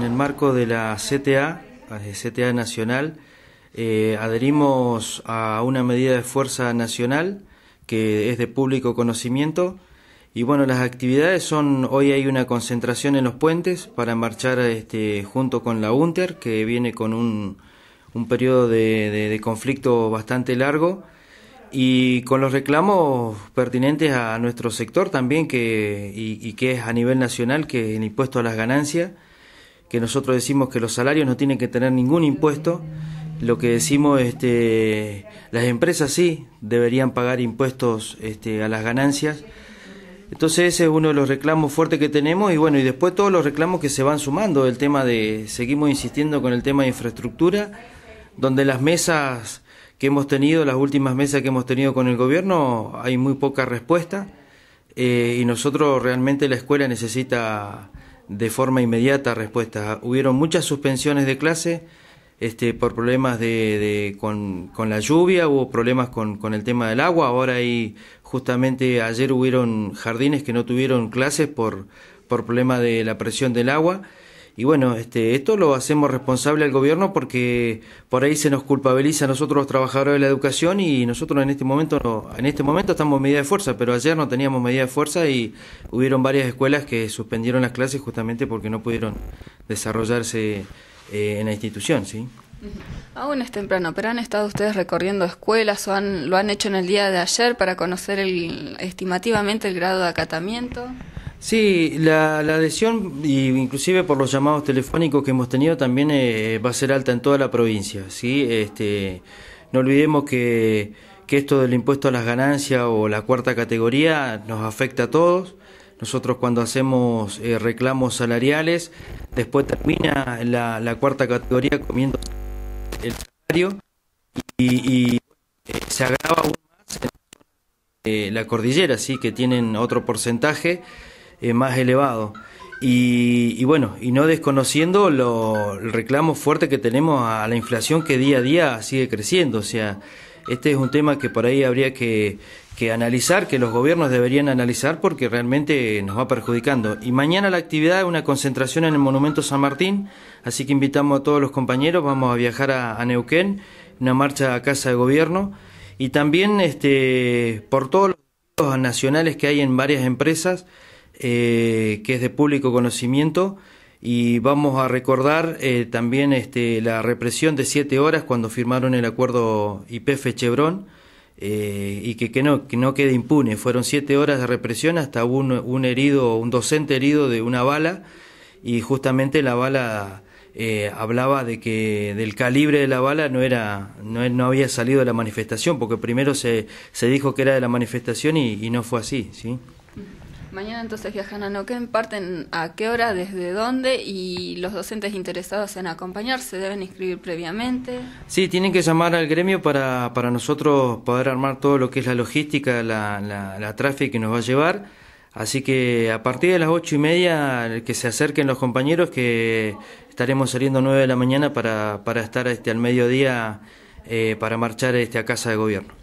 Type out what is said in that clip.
En el marco de la CTA, CTA Nacional, eh, adherimos a una medida de fuerza nacional que es de público conocimiento. Y bueno, las actividades son, hoy hay una concentración en los puentes para marchar este, junto con la UNTER, que viene con un, un periodo de, conflicto bastante largo, y con los reclamos pertinentes a nuestro sector también, que, y, y que es a nivel nacional, que es el impuesto a las ganancias que nosotros decimos que los salarios no tienen que tener ningún impuesto, lo que decimos este las empresas sí deberían pagar impuestos este, a las ganancias entonces ese es uno de los reclamos fuertes que tenemos y bueno y después todos los reclamos que se van sumando el tema de seguimos insistiendo con el tema de infraestructura donde las mesas que hemos tenido las últimas mesas que hemos tenido con el gobierno hay muy poca respuesta eh, y nosotros realmente la escuela necesita de forma inmediata respuesta. Hubieron muchas suspensiones de clase este, por problemas de, de con, la lluvia, hubo problemas con, con, el tema del agua, ahora hay justamente ayer hubieron jardines que no tuvieron clases por, por problema de la presión del agua y bueno, este, esto lo hacemos responsable al gobierno porque por ahí se nos culpabiliza a nosotros los trabajadores de la educación y nosotros en este momento en este momento estamos en medida de fuerza, pero ayer no teníamos medida de fuerza y hubieron varias escuelas que suspendieron las clases justamente porque no pudieron desarrollarse eh, en la institución, ¿sí? Aún es temprano, pero ¿han estado ustedes recorriendo escuelas o han, lo han hecho en el día de ayer para conocer estimativamente el grado de acatamiento? Sí, la, la adhesión, inclusive por los llamados telefónicos que hemos tenido, también eh, va a ser alta en toda la provincia. ¿sí? Este, no olvidemos que, que esto del impuesto a las ganancias o la cuarta categoría nos afecta a todos. Nosotros cuando hacemos eh, reclamos salariales, después termina la, cuarta categoría comiendo el salario y, eh, se agrava la cordillera, sí, que tienen otro porcentaje. Eh, más elevado. Y, bueno, y no desconociendo lo, el reclamo fuerte que tenemos a la inflación que día a día sigue creciendo. O sea, este es un tema que por ahí habría que, analizar, que los gobiernos deberían analizar porque realmente nos va perjudicando. Y mañana la actividad es una concentración en el Monumento San Martín, así que invitamos a todos los compañeros, vamos a viajar a, a Neuquén, una marcha a Casa de Gobierno y también este, por todos los nacionales que hay en varias empresas eh, que es de público conocimiento y vamos a recordar eh, también este, la represión de siete horas cuando firmaron el acuerdo IPF Chevron eh, y que, que, no, que no quede impune. Fueron siete horas de represión hasta un, un herido, un docente herido de una bala y justamente la bala eh, hablaba de que del calibre de la bala no era no, no había salido de la manifestación porque primero se, se dijo que era de la manifestación y, y no fue así, ¿sí? Mañana entonces viajan a Noquén, parten a qué hora, desde dónde y los docentes interesados en acompañar se deben inscribir previamente. Sí, tienen que llamar al gremio para, nosotros poder armar todo lo que es la logística, la, la, tráfico que nos va a llevar. Así que a partir de las ocho y media que se acerquen los compañeros que estaremos saliendo nueve de la mañana para, estar este, al mediodía eh, para marchar este, a casa de gobierno.